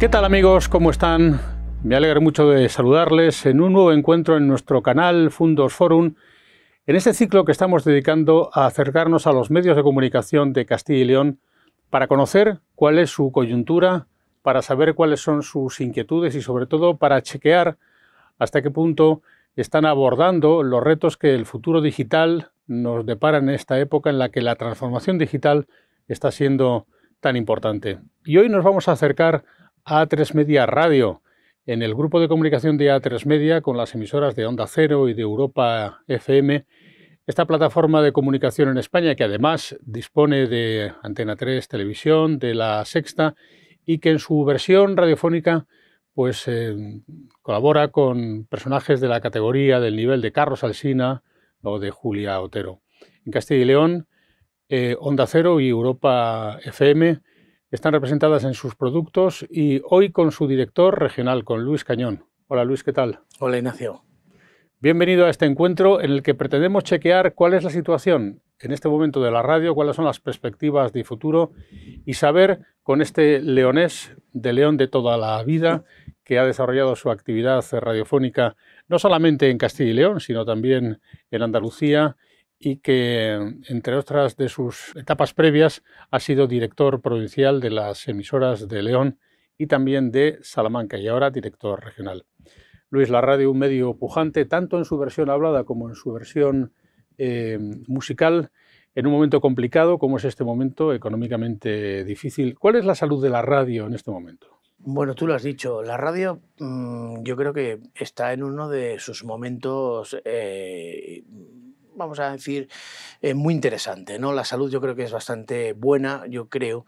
¿Qué tal amigos? ¿Cómo están? Me alegra mucho de saludarles en un nuevo encuentro en nuestro canal Fundos Forum, en este ciclo que estamos dedicando a acercarnos a los medios de comunicación de Castilla y León para conocer cuál es su coyuntura, para saber cuáles son sus inquietudes y sobre todo para chequear hasta qué punto están abordando los retos que el futuro digital nos depara en esta época en la que la transformación digital está siendo tan importante. Y hoy nos vamos a acercar a3 Media Radio. En el grupo de comunicación de A3 Media, con las emisoras de Onda Cero y de Europa FM, esta plataforma de comunicación en España, que además dispone de Antena 3 Televisión, de La Sexta, y que en su versión radiofónica pues eh, colabora con personajes de la categoría del nivel de Carlos Alsina o de Julia Otero. En Castilla y León, eh, Onda Cero y Europa FM están representadas en sus productos y hoy con su director regional, con Luis Cañón. Hola Luis, ¿qué tal? Hola Ignacio. Bienvenido a este encuentro en el que pretendemos chequear cuál es la situación en este momento de la radio, cuáles son las perspectivas de futuro y saber con este leonés de León de toda la vida que ha desarrollado su actividad radiofónica no solamente en Castilla y León, sino también en Andalucía y que, entre otras de sus etapas previas, ha sido director provincial de las emisoras de León y también de Salamanca y ahora director regional. Luis, la radio, un medio pujante, tanto en su versión hablada como en su versión eh, musical, en un momento complicado como es este momento, económicamente difícil. ¿Cuál es la salud de la radio en este momento? Bueno, tú lo has dicho, la radio mm, yo creo que está en uno de sus momentos eh, vamos a decir, eh, muy interesante. ¿no? La salud yo creo que es bastante buena, yo creo.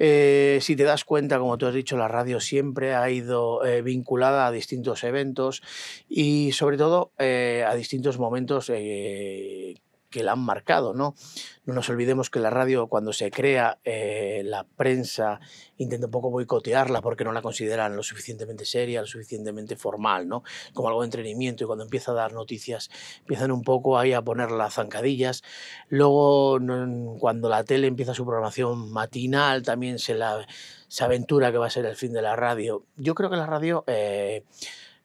Eh, si te das cuenta, como tú has dicho, la radio siempre ha ido eh, vinculada a distintos eventos y sobre todo a distintos momentos que la han marcado. No, no nos olvidemos que la radio cuando se crea, eh, la prensa intenta un poco boicotearla porque no la consideran lo suficientemente seria, lo suficientemente formal, ¿no? como algo de entretenimiento y cuando empieza a dar noticias empiezan un poco ahí a poner las zancadillas. Luego cuando la tele empieza su programación matinal también se la se aventura que va a ser el fin de la radio. Yo creo que la radio... Eh,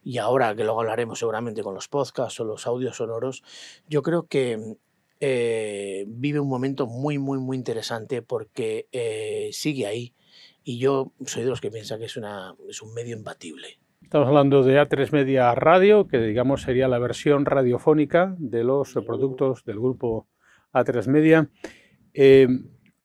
y ahora que luego hablaremos seguramente con los podcasts o los audios sonoros, yo creo que eh, vive un momento muy, muy, muy interesante porque eh, sigue ahí y yo soy de los que piensa que es, una, es un medio imbatible. Estamos hablando de A3 Media Radio, que digamos sería la versión radiofónica de los productos del grupo A3 Media. Eh,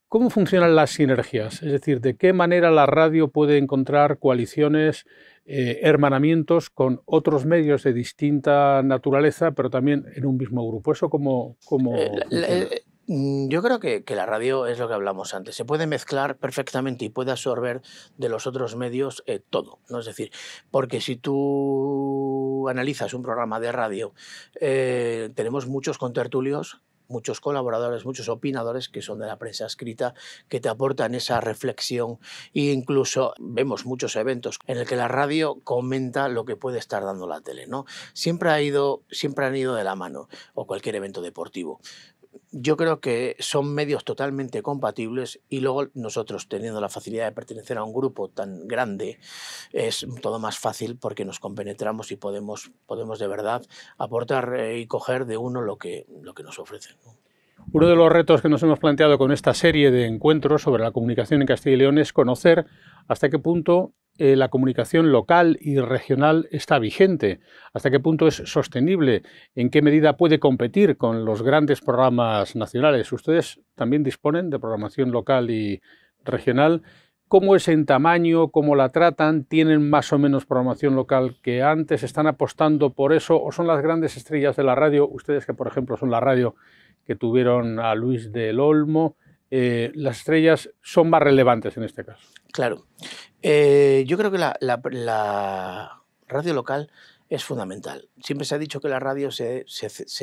¿Cómo funcionan las sinergias? Es decir, ¿de qué manera la radio puede encontrar coaliciones eh, hermanamientos con otros medios de distinta naturaleza, pero también en un mismo grupo. ¿Eso como eh, eh, mm, yo creo que, la radio es lo que hablamos antes. Se puede mezclar perfectamente y puede absorber de los otros medios todo. ¿no? Es decir, porque si tú analizas un programa de radio, tenemos muchos contertulios muchos colaboradores, muchos opinadores que son de la prensa escrita, que te aportan esa reflexión e incluso vemos muchos eventos en el que la radio comenta lo que puede estar dando la tele. ¿no? Siempre, ha ido, siempre han ido de la mano, o cualquier evento deportivo yo creo que son medios totalmente compatibles y luego nosotros teniendo la facilidad de pertenecer a un grupo tan grande es todo más fácil porque nos compenetramos y podemos, podemos de verdad aportar eh, y coger de uno lo que, lo que nos ofrecen. Uno de los retos que nos hemos planteado con esta serie de encuentros sobre la comunicación en Castilla y León es conocer hasta qué punto eh, la comunicación local y regional está vigente? ¿Hasta qué punto es sostenible? ¿En qué medida puede competir con los grandes programas nacionales? Ustedes también disponen de programación local y regional. ¿Cómo es en tamaño? ¿Cómo la tratan? ¿Tienen más o menos programación local que antes? ¿Están apostando por eso? ¿O son las grandes estrellas de la radio? Ustedes que, por ejemplo, son la radio que tuvieron a Luis del Olmo. Eh, ¿Las estrellas son más relevantes en este caso? Claro. Eh, yo creo que la, radio local es fundamental. Siempre se ha dicho que la radio se,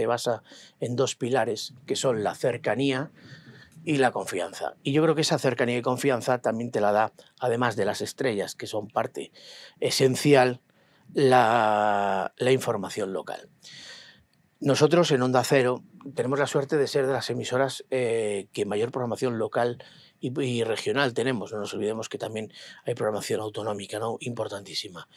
basa en dos pilares, que son la cercanía y la confianza. Y yo creo que esa cercanía y confianza también te la da, además de las estrellas, que son parte esencial, la, información local. Nosotros en Onda Cero tenemos la suerte de ser de las emisoras eh, que mayor programación local y, regional tenemos, no nos olvidemos que también hay programación autonómica, ¿no? Importantísima.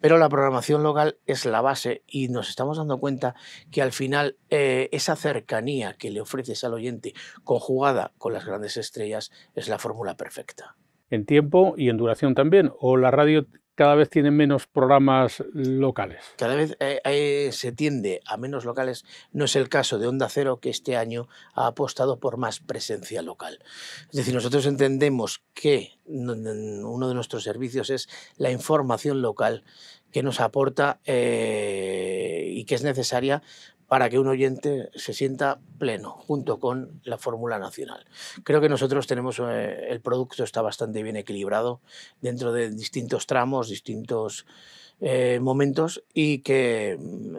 Pero la programación local es la base y nos estamos dando cuenta que al final eh, esa cercanía que le ofreces al oyente conjugada con las grandes estrellas es la fórmula perfecta. En tiempo y en duración también, o la radio cada vez tienen menos programas locales. Cada vez eh, eh, se tiende a menos locales. No es el caso de Onda Cero, que este año ha apostado por más presencia local. Es decir, nosotros entendemos que uno de nuestros servicios es la información local que nos aporta eh, y que es necesaria para que un oyente se sienta pleno junto con la fórmula nacional. Creo que nosotros tenemos, eh, el producto está bastante bien equilibrado dentro de distintos tramos, distintos eh, momentos y que mm,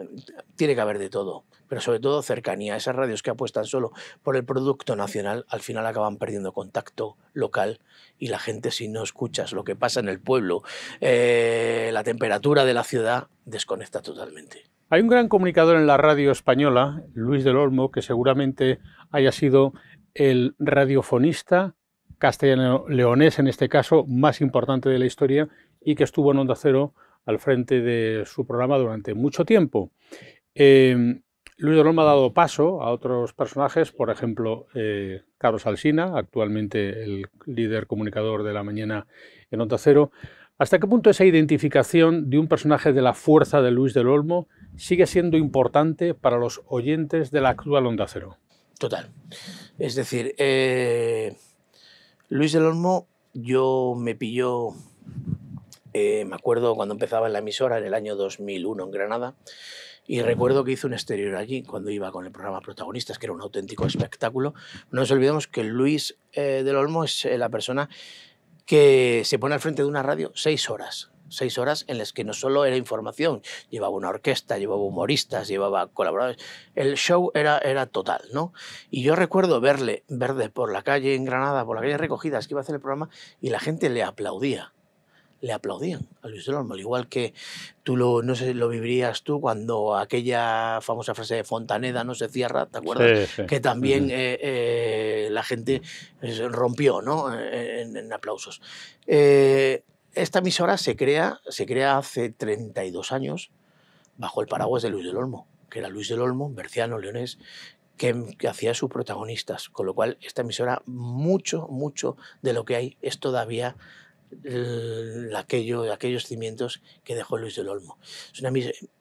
tiene que haber de todo, pero sobre todo cercanía. Esas radios que apuestan solo por el producto nacional al final acaban perdiendo contacto local y la gente si no escuchas lo que pasa en el pueblo, eh, la temperatura de la ciudad, desconecta totalmente. Hay un gran comunicador en la radio española, Luis del Olmo, que seguramente haya sido el radiofonista castellano-leonés, en este caso, más importante de la historia y que estuvo en Onda Cero al frente de su programa durante mucho tiempo. Em, Luis del Olmo ha dado paso a otros personajes, por ejemplo, eh, Carlos Alsina, actualmente el líder comunicador de la mañana en Onda Cero, ¿Hasta qué punto esa identificación de un personaje de la fuerza de Luis del Olmo sigue siendo importante para los oyentes de la actual Onda Cero? Total. Es decir, eh, Luis del Olmo yo me pilló, eh, me acuerdo cuando empezaba en la emisora en el año 2001 en Granada, y recuerdo que hizo un exterior allí cuando iba con el programa Protagonistas, que era un auténtico espectáculo. No nos olvidemos que Luis eh, del Olmo es la persona que se pone al frente de una radio seis horas seis horas en las que no solo era información, llevaba una orquesta, llevaba humoristas, llevaba colaboradores. El show era, era total, ¿no? Y yo recuerdo verle, verde por la calle en Granada, por la calle Recogidas, que iba a hacer el programa, y la gente le aplaudía le aplaudían a Luis del Olmo, al igual que tú lo, no sé, lo vivirías tú cuando aquella famosa frase de Fontaneda no se cierra, ¿te acuerdas? Que también eh, eh, la gente eh, rompió ¿no? en, aplausos. esta emisora se crea, se crea hace 32 años bajo el paraguas de Luis del Olmo, que era Luis del Olmo, berciano, leonés, que, que, hacía sus protagonistas. Con lo cual, esta emisora, mucho, mucho de lo que hay es todavía el, aquello, aquellos cimientos que dejó Luis del Olmo. Es una,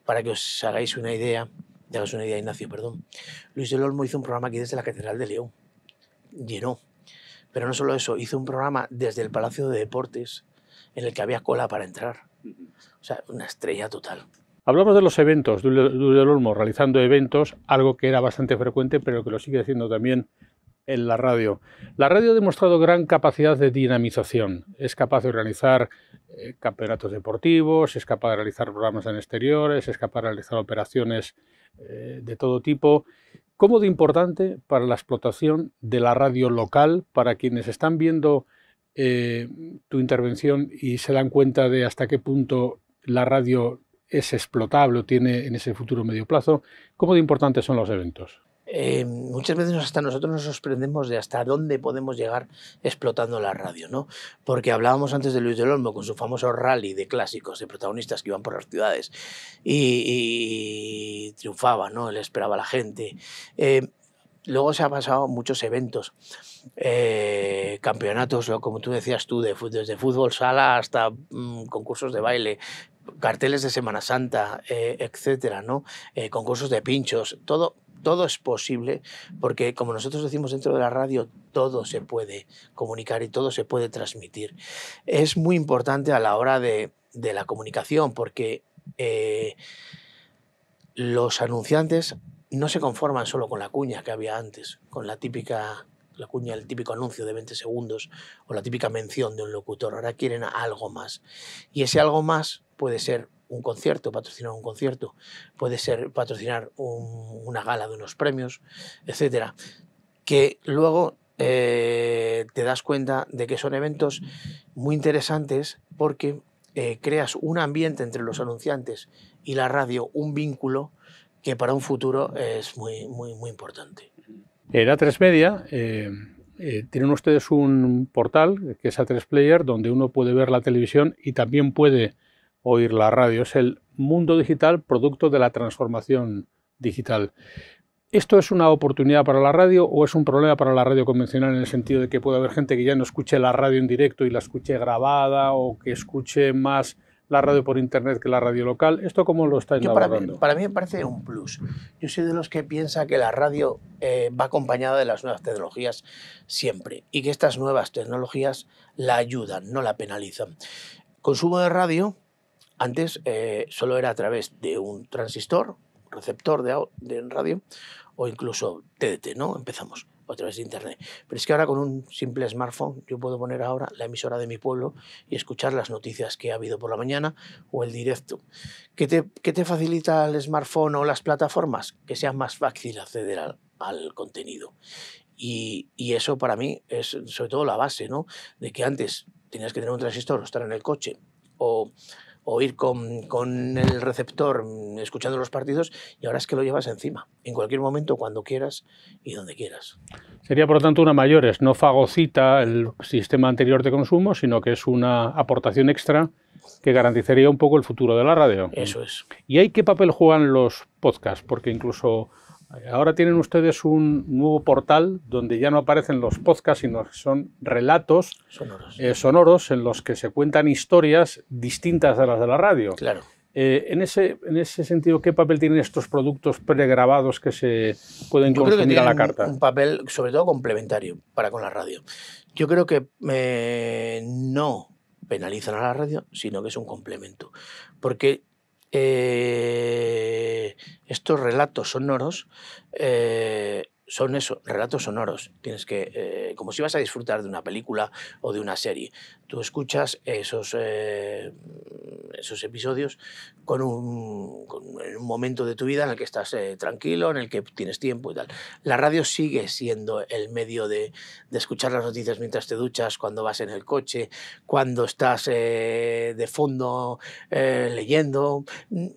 para que os hagáis una idea, hagáis una idea, Ignacio, perdón. Luis del Olmo hizo un programa aquí desde la Catedral de León. Llenó. Pero no solo eso, hizo un programa desde el Palacio de Deportes en el que había cola para entrar. O sea, una estrella total. Hablamos de los eventos, Luis del Olmo realizando eventos, algo que era bastante frecuente, pero que lo sigue haciendo también en la radio. La radio ha demostrado gran capacidad de dinamización. Es capaz de organizar eh, campeonatos deportivos, es capaz de realizar programas en exteriores, es capaz de realizar operaciones eh, de todo tipo. ¿Cómo de importante para la explotación de la radio local, para quienes están viendo eh, tu intervención y se dan cuenta de hasta qué punto la radio es explotable o tiene en ese futuro medio plazo? ¿Cómo de importantes son los eventos? Eh, muchas veces hasta nosotros nos sorprendemos de hasta dónde podemos llegar explotando la radio, ¿no? Porque hablábamos antes de Luis de Olmo con su famoso rally de clásicos, de protagonistas que iban por las ciudades y, triunfaba, ¿no? Él esperaba la gente. Eh, luego se han pasado muchos eventos, eh, campeonatos, como tú decías tú, de, desde fútbol sala hasta mm, concursos de baile, carteles de Semana Santa, etcétera, ¿no? concursos de pinchos, todo todo es posible, porque como nosotros decimos dentro de la radio, todo se puede comunicar y todo se puede transmitir. Es muy importante a la hora de, la comunicación, porque eh, los anunciantes no se conforman solo con la cuña que había antes, con la típica la cuña, el típico anuncio de 20 segundos o la típica mención de un locutor. Ahora quieren algo más. Y ese algo más puede ser un concierto, patrocinar un concierto, puede ser patrocinar una gala de unos premios, etcétera, que luego eh, te das cuenta de que son eventos muy interesantes porque eh, creas un ambiente entre los anunciantes y la radio, un vínculo que para un futuro es muy, muy, muy importante. En eh, A3 Media tienen ustedes un portal que es A3 Player donde uno puede ver la televisión y también puede oír la radio, es el mundo digital producto de la transformación digital. ¿Esto es una oportunidad para la radio o es un problema para la radio convencional en el sentido de que puede haber gente que ya no escuche la radio en directo y la escuche grabada o que escuche más la radio por internet que la radio local? ¿Esto cómo lo está para para mí me parece un plus. Yo soy de los que piensa que la radio eh, va acompañada de las nuevas tecnologías siempre y que estas nuevas tecnologías la ayudan, no la penalizan. Consumo de radio antes eh, solo era a través de un transistor, receptor de, radio o incluso TDT, ¿no? Empezamos a través de internet. Pero es que ahora con un simple smartphone yo puedo poner ahora la emisora de mi pueblo y escuchar las noticias que ha habido por la mañana o el directo. ¿Qué te, qué te facilita el smartphone o las plataformas? Que sea más fácil acceder al, contenido. Y, y, eso para mí es sobre todo la base, ¿no? De que antes tenías que tener un transistor o estar en el coche o o ir con, el receptor mm, escuchando los partidos y ahora es que lo llevas encima, en cualquier momento, cuando quieras y donde quieras. Sería, por lo tanto, una mayores, no fagocita el sistema anterior de consumo, sino que es una aportación extra que garantizaría un poco el futuro de la radio. Eso es. ¿Y ahí qué papel juegan los podcasts? Porque incluso Ahora tienen ustedes un nuevo portal donde ya no aparecen los podcasts, sino que son relatos sonoros. Eh, en los que se cuentan historias distintas de las de la radio. Claro. Eh, en, ese, en ese sentido, ¿qué papel tienen estos productos pregrabados que se pueden Yo a la carta? Un papel, sobre todo, complementario para con la radio. Yo creo que eh, no penalizan a la radio, sino que es un complemento. Porque eh, estos relatos sonoros eh, son eso, relatos sonoros. Tienes que, eh, como si vas a disfrutar de una película o de una serie, tú escuchas esos, eh, esos episodios con un, momento de tu vida en el que estás eh, tranquilo, en el que tienes tiempo y tal. La radio sigue siendo el medio de, escuchar las noticias mientras te duchas, cuando vas en el coche, cuando estás de fondo leyendo. Mm,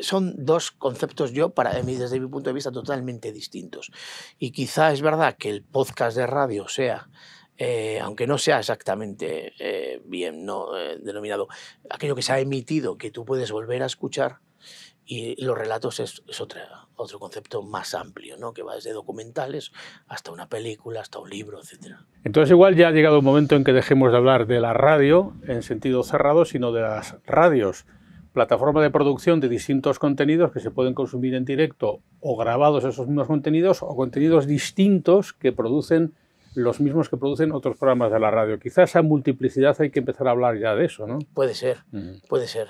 son dos conceptos yo, para mí, desde mi punto de vista, totalmente distintos. Y quizá es verdad que el podcast de radio sea eh, aunque no sea exactamente eh, bien no eh, denominado, aquello que se ha emitido, que tú puedes volver a escuchar, y los relatos es, otro concepto más amplio, ¿no? que va desde documentales hasta una película, hasta un libro, etc. Entonces igual ya ha llegado el momento en que dejemos de hablar de la radio en sentido cerrado, sino de las radios plataforma de producción de distintos contenidos que se pueden consumir en directo o grabados esos mismos contenidos o contenidos distintos que producen los mismos que producen otros programas de la radio. Quizás esa multiplicidad hay que empezar a hablar ya de eso, ¿no? Puede ser, puede ser.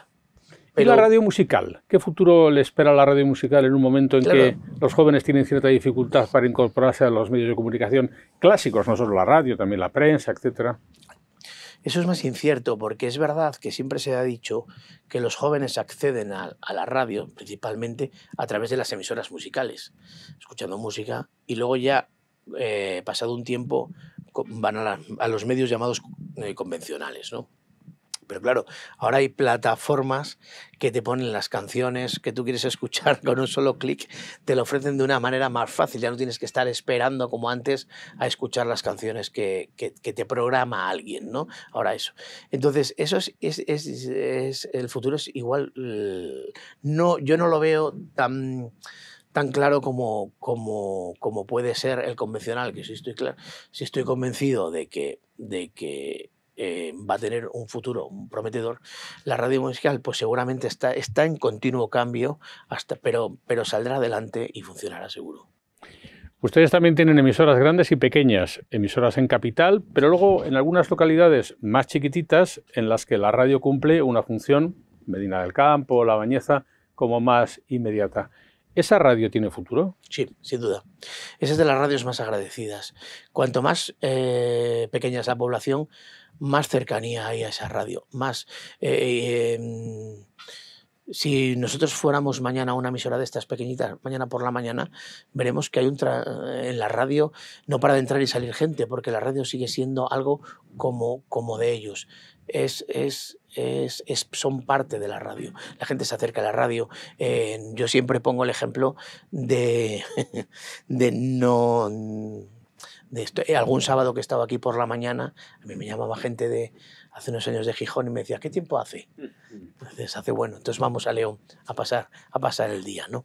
¿Y la radio musical? ¿Qué futuro le espera a la radio musical en un momento en que los jóvenes tienen cierta dificultad para incorporarse a los medios de comunicación clásicos, no solo la radio, también la prensa, etcétera? Eso es más incierto porque es verdad que siempre se ha dicho que los jóvenes acceden a, la radio principalmente a través de las emisoras musicales, escuchando música y luego ya eh, pasado un tiempo van a, los medios llamados eh, convencionales, ¿no? Pero claro, ahora hay plataformas que te ponen las canciones que tú quieres escuchar con un solo clic, te lo ofrecen de una manera más fácil, ya no tienes que estar esperando como antes a escuchar las canciones que, te programa alguien, ¿no? Ahora eso. Entonces, eso es, el futuro es igual, mm, no, yo no lo veo tan tan claro como, como, como puede ser el convencional, que si estoy, claro, si estoy convencido de que, de que eh, va a tener un futuro prometedor, la radio musical pues seguramente está, en continuo cambio, pero, saldrá adelante y funcionará seguro. Ustedes también tienen emisoras grandes y pequeñas, emisoras en capital, pero luego en algunas localidades más chiquititas en las que la radio cumple una función, Medina del Campo, La Bañeza, como más inmediata. ¿Esa radio tiene futuro? Sí, sin duda. Esa es de las radios más agradecidas. Cuanto más eh, pequeña es la población, más cercanía hay a esa radio, más... Eh, eh, em, si nosotros fuéramos mañana a una emisora de estas pequeñitas, mañana por la mañana, veremos que hay un en la radio no para de entrar y salir gente, porque la radio sigue siendo algo como, como de ellos. Es, es, son parte de la radio. La gente se acerca a la radio. Eh, yo siempre pongo el ejemplo de, de no eh, algún sábado que estaba aquí por la mañana, a mí me llamaba gente de hace unos años de Gijón y me decía, ¿qué tiempo hace? Entonces hace bueno, entonces vamos a León a pasar, a pasar el día. ¿no?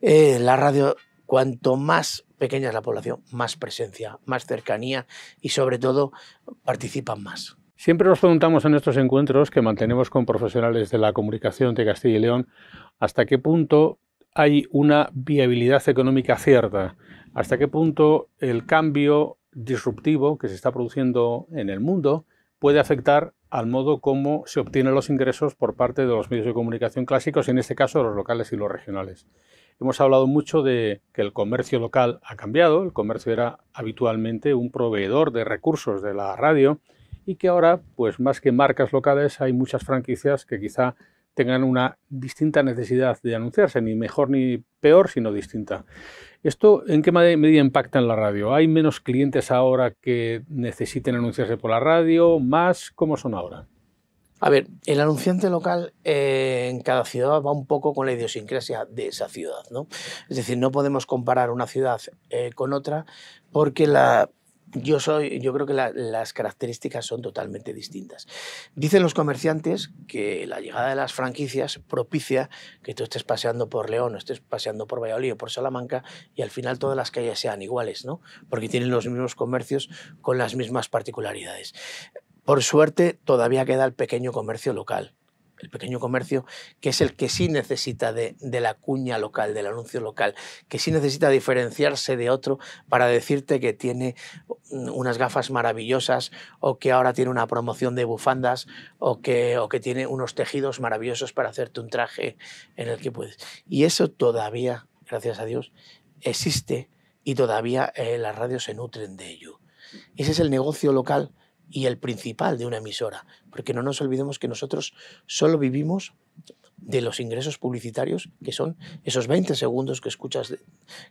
Eh, la radio, cuanto más pequeña es la población, más presencia, más cercanía y sobre todo participan más. Siempre nos preguntamos en estos encuentros que mantenemos con profesionales de la comunicación de Castilla y León hasta qué punto hay una viabilidad económica cierta, hasta qué punto el cambio disruptivo que se está produciendo en el mundo puede afectar al modo como se obtienen los ingresos por parte de los medios de comunicación clásicos, en este caso los locales y los regionales. Hemos hablado mucho de que el comercio local ha cambiado, el comercio era habitualmente un proveedor de recursos de la radio y que ahora, pues más que marcas locales, hay muchas franquicias que quizá tengan una distinta necesidad de anunciarse, ni mejor ni peor, sino distinta. ¿Esto en qué medida impacta en la radio? ¿Hay menos clientes ahora que necesiten anunciarse por la radio? ¿Más? ¿Cómo son ahora? A ver, el anunciante local eh, en cada ciudad va un poco con la idiosincrasia de esa ciudad, ¿no? Es decir, no podemos comparar una ciudad eh, con otra porque la, yo, soy, yo creo que las características son totalmente distintas. Dicen los comerciantes que la llegada de las franquicias propicia que tú estés paseando por León, estés paseando por Valladolid o por Salamanca y al final todas las calles sean iguales, ¿no? Porque tienen los mismos comercios con las mismas particularidades. Por suerte, todavía queda el pequeño comercio local el pequeño comercio, que es el que sí necesita de, la cuña local, del anuncio local, que sí necesita diferenciarse de otro para decirte que tiene unas gafas maravillosas o que ahora tiene una promoción de bufandas o que, o que tiene unos tejidos maravillosos para hacerte un traje en el que puedes. Y eso todavía, gracias a Dios, existe y todavía eh, las radios se nutren de ello. Ese es el negocio local y el principal de una emisora, porque no nos olvidemos que nosotros solo vivimos de los ingresos publicitarios, que son esos 20 segundos que escuchas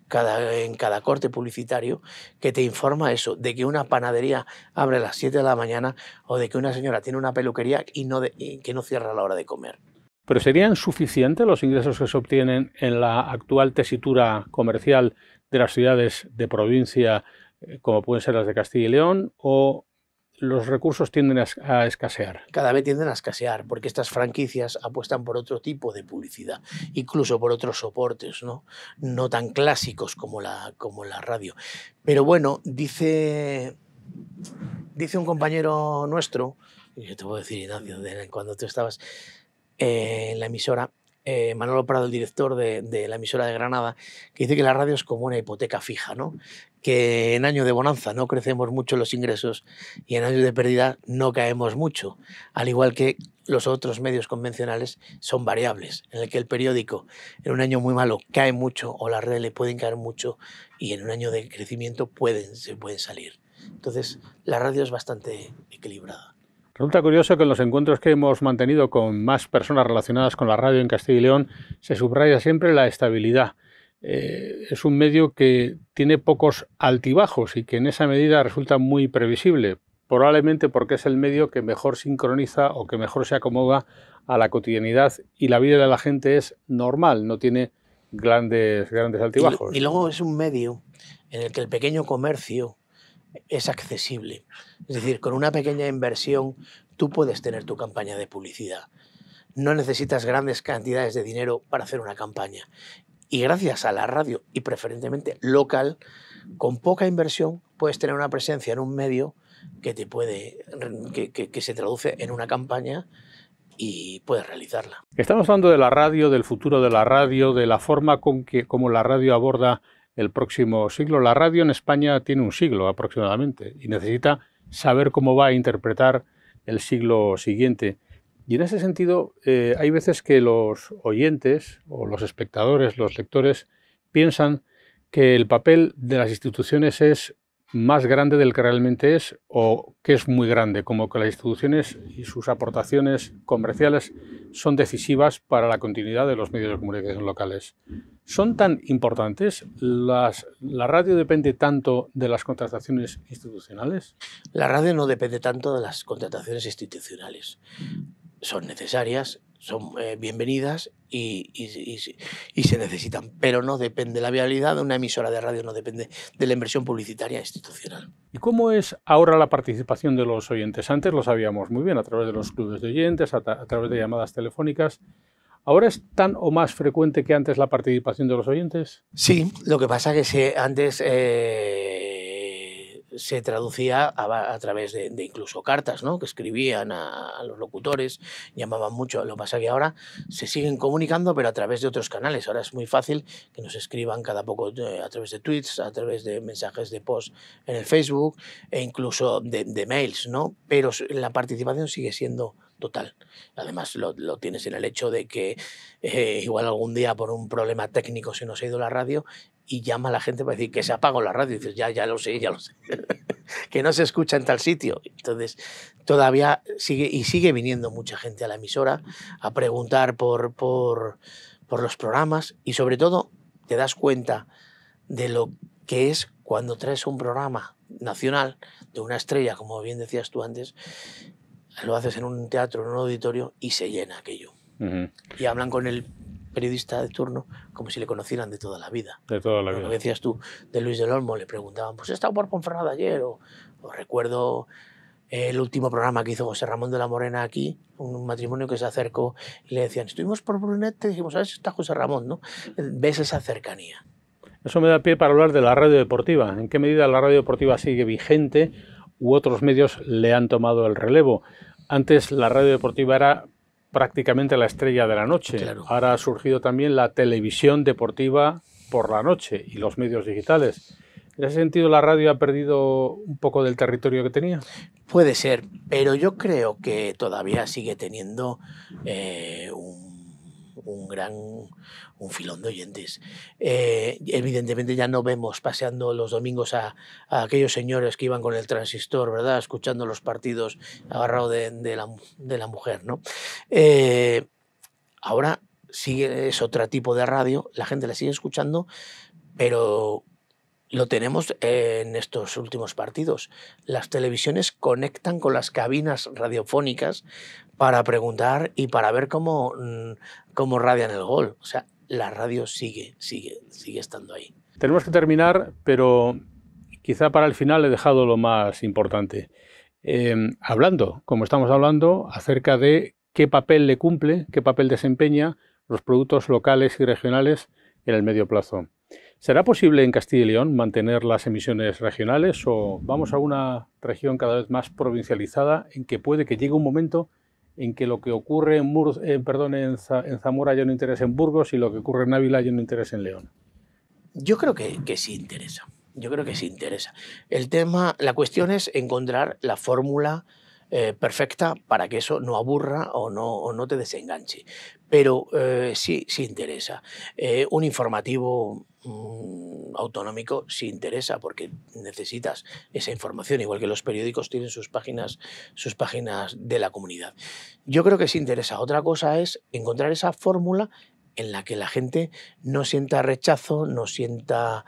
cada, en cada corte publicitario, que te informa eso, de que una panadería abre a las 7 de la mañana o de que una señora tiene una peluquería y, no que no cierra a la hora de comer. ¿Pero serían suficientes los ingresos que se obtienen en la actual tesitura comercial de las ciudades de provincia, eh, como pueden ser las de Castilla y León, o los recursos tienden a, escasear. Cada vez tienden a escasear, porque estas franquicias apuestan por otro tipo de publicidad, incluso por otros soportes, ¿no? No tan clásicos como la, como la radio. Pero bueno, dice, dice un compañero nuestro, yo te puedo decir, Ignacio, cuando tú estabas eh, en la emisora, eh, Manolo Prado, el director de, la emisora de Granada, que dice que la radio es como una hipoteca fija, ¿no? que en año de bonanza no crecemos mucho los ingresos y en año de pérdida no caemos mucho, al igual que los otros medios convencionales son variables, en el que el periódico en un año muy malo cae mucho o las redes le pueden caer mucho y en un año de crecimiento pueden, se pueden salir. Entonces, la radio es bastante equilibrada. Resulta curioso que en los encuentros que hemos mantenido con más personas relacionadas con la radio en Castilla y León se subraya siempre la estabilidad. Eh, es un medio que tiene pocos altibajos y que en esa medida resulta muy previsible, probablemente porque es el medio que mejor sincroniza o que mejor se acomoda a la cotidianidad y la vida de la gente es normal, no tiene grandes, grandes altibajos. y luego es un medio en el que el pequeño comercio, es accesible. Es decir, con una pequeña inversión tú puedes tener tu campaña de publicidad. No necesitas grandes cantidades de dinero para hacer una campaña. Y gracias a la radio y preferentemente local, con poca inversión puedes tener una presencia en un medio que te puede que, se traduce en una campaña y puedes realizarla. Estamos hablando de la radio, del futuro de la radio, de la forma con que como la radio aborda el próximo siglo. La radio en España tiene un siglo aproximadamente y necesita saber cómo va a interpretar el siglo siguiente. Y en ese sentido, eh, hay veces que los oyentes o los espectadores, los lectores, piensan que el papel de las instituciones es más grande del que realmente es o que es muy grande, como que las instituciones y sus aportaciones comerciales son decisivas para la continuidad de los medios de comunicación locales son tan importantes? ¿La radio depende tanto de las contrataciones institucionales? La radio no depende tanto de las contrataciones institucionales. Son necesarias, son eh, bienvenidas y, se necesitan, pero no depende. La viabilidad de una emisora de radio no depende de la inversión publicitaria institucional. ¿Y cómo es ahora la participación de los oyentes? Antes lo sabíamos muy bien, a través de los clubes de oyentes, a través de llamadas telefónicas. ¿Ahora es tan o más frecuente que antes la participación de los oyentes? Sí, lo que pasa es que antes eh, se traducía a, través de, incluso cartas, ¿no? Que escribían a, los locutores, llamaban mucho. Lo que pasa es que ahora se siguen comunicando, pero a través de otros canales. Ahora es muy fácil que nos escriban cada poco eh, a través de tweets, a través de mensajes de post en el Facebook e incluso de, de mails, ¿no? Pero la participación sigue siendo total. Además, lo, tienes en el hecho de que eh, igual algún día por un problema técnico se nos ha ido la radio y llama a la gente para decir que se apagó la radio. Y dices, ya, ya lo sé, ya lo sé. que no se escucha en tal sitio. Entonces, todavía sigue y sigue viniendo mucha gente a la emisora a preguntar por, por, por los programas y sobre todo te das cuenta de lo que es cuando traes un programa nacional de una estrella, como bien decías tú antes, lo haces en un teatro, en un auditorio y se llena aquello. Y hablan con el periodista de turno como si le conocieran de toda la vida. De toda la vida. decías tú de Luis del Olmo, le preguntaban, pues he estado por Ponferrada ayer, o, recuerdo el último programa que hizo José Ramón de la Morena aquí, un matrimonio que se acercó y le decían, estuvimos por Brunete, dijimos, a ver está José Ramón, ¿no? Ves esa cercanía. Eso me da pie para hablar de la radio deportiva. ¿En qué medida la radio deportiva sigue vigente? u otros medios le han tomado el relevo. Antes la radio deportiva era prácticamente la estrella de la noche. Ahora ha surgido también la televisión deportiva por la noche y los medios digitales. ¿En ese sentido la radio ha perdido un poco del territorio que tenía? Puede ser, pero yo creo que todavía sigue teniendo eh, un un gran un filón de oyentes. Eh, evidentemente ya no vemos paseando los domingos a, aquellos señores que iban con el transistor, ¿verdad? Escuchando los partidos agarrado de, la, mujer, ¿no? Eh, ahora sigue, es otro tipo de radio, la gente la sigue escuchando, pero lo tenemos en estos últimos partidos. Las televisiones conectan con las cabinas radiofónicas para preguntar y para ver cómo, mm, cómo radian el gol. O sea, la radio sigue, sigue, sigue estando ahí. Tenemos que terminar, pero quizá para el final he dejado lo más importante. Em, hablando, como estamos hablando, acerca de qué papel le cumple, qué papel desempeña los productos locales y regionales en el medio plazo. ¿Será posible en Castilla y León mantener las emisiones regionales o vamos a una región cada vez más provincializada en que puede que llegue un momento en que lo que ocurre en, eh, perdón, Zamora haya un interés en Burgos y lo que ocurre en Ávila haya un interés en León? Yo creo que, que sí interesa. Yo creo que sí interesa. El tema, la cuestión es encontrar la fórmula eh, perfecta para que eso no aburra o no, no te desenganche. Pero eh, sí, sí interesa. Eh, un informativo mm, autonómico sí interesa porque necesitas esa información, igual que los periódicos tienen sus páginas, sus páginas de la comunidad. Yo creo que sí interesa. Otra cosa es encontrar esa fórmula en la que la gente no sienta rechazo, no sienta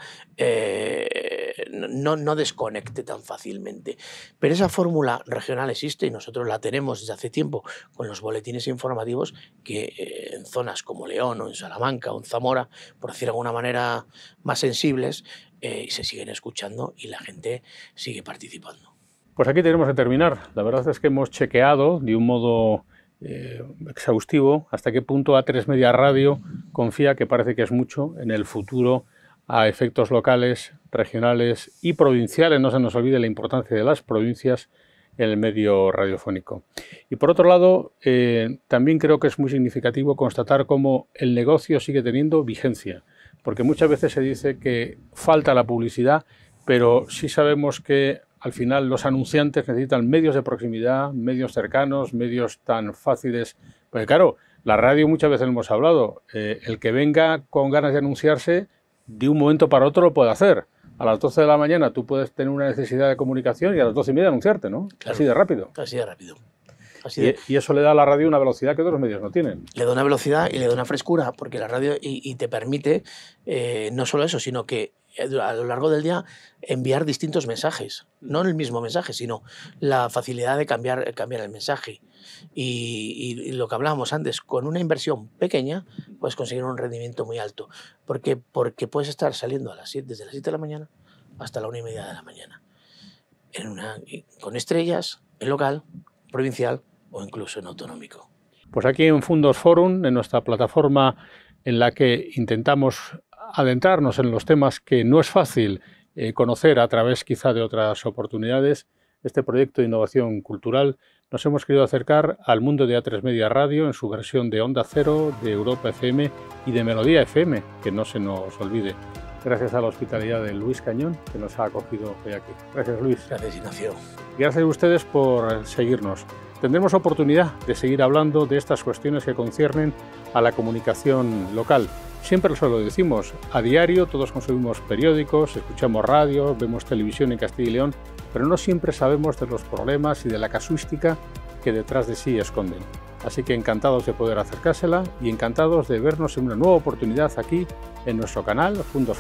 no, desconecte tan fácilmente. Pero esa fórmula regional existe y nosotros la tenemos desde hace tiempo con los boletines informativos que eh, en zonas como León o en Salamanca o en Zamora, por decir de alguna manera más sensibles, eh, se siguen escuchando y la gente sigue participando. Pues aquí tenemos que terminar. La verdad es que hemos chequeado de un modo eh, exhaustivo hasta qué punto A3 Media Radio confía, que parece que es mucho, en el futuro a efectos locales, regionales y provinciales. No se nos olvide la importancia de las provincias en el medio radiofónico. Y por otro lado, eh, también creo que es muy significativo constatar cómo el negocio sigue teniendo vigencia, porque muchas veces se dice que falta la publicidad, pero sí sabemos que al final los anunciantes necesitan medios de proximidad, medios cercanos, medios tan fáciles. Porque claro, la radio muchas veces hemos hablado, eh, el que venga con ganas de anunciarse de un momento para otro lo puede hacer. A las 12 de la mañana tú puedes tener una necesidad de comunicación y a las 12 y media anunciarte, ¿no? así de rápido. Así de rápido. Y, e, y, eso le da a la radio una velocidad que otros medios no tienen. Le da una velocidad y le da una frescura, porque la radio y, te permite eh, no solo eso, sino que eh, a lo largo del día enviar distintos mensajes, no el mismo mensaje, sino la facilidad de cambiar, cambiar el mensaje. Y, lo que hablábamos antes, con una inversión pequeña puedes conseguir un rendimiento muy alto, porque, porque puedes estar saliendo a las siete, desde las 7 de la mañana hasta la 1 y media de la mañana, en una, con estrellas en local, provincial o incluso en autonómico. Pues aquí en Fundos Forum, en nuestra plataforma en la que intentamos adentrarnos en los temas que no es fácil eh, conocer a través quizá de otras oportunidades, este proyecto de innovación cultural nos hemos querido acercar al mundo de A3 Media Radio en su versión de Onda Cero, de Europa FM y de Melodía FM, que no se nos olvide. Gracias a la hospitalidad de Luis Cañón, que nos ha acogido hoy aquí. Gracias, Luis. Gracias, Ignacio. Gracias a ustedes por seguirnos. Tendremos oportunidad de seguir hablando de estas cuestiones que conciernen a la comunicación local. Siempre lo decimos, a diario todos consumimos periódicos, escuchamos radio, vemos televisión en Castilla y León, pero no siempre sabemos de los problemas y de la casuística que detrás de sí esconden. Así que encantados de poder acercársela y encantados de vernos en una nueva oportunidad aquí en nuestro canal Fundos